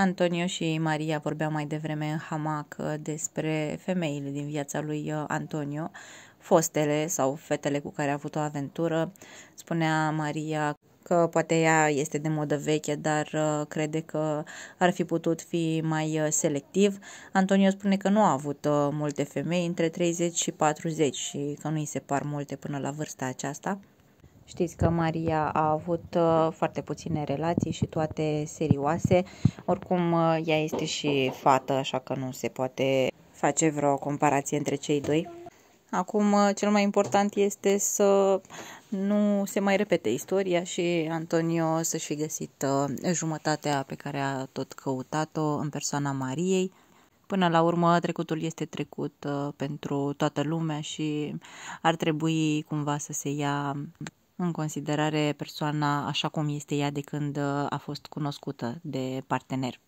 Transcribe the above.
Antonio și Maria vorbeau mai devreme în hamac uh, despre femeile din viața lui uh, Antonio, fostele sau fetele cu care a avut o aventură. Spunea Maria că poate ea este de modă veche, dar uh, crede că ar fi putut fi mai selectiv. Antonio spune că nu a avut multe femei, între 30 și 40 și că nu îi se par multe până la vârsta aceasta. Știți că Maria a avut uh, foarte puține relații și toate serioase. Oricum, uh, ea este și fată, așa că nu se poate face vreo comparație între cei doi. Acum, uh, cel mai important este să nu se mai repete istoria și Antonio să-și fi găsit jumătatea pe care a tot căutat-o în persoana Mariei. Până la urmă, trecutul este trecut pentru toată lumea și ar trebui cumva să se ia în considerare persoana așa cum este ea de când uh, a fost cunoscută de partener.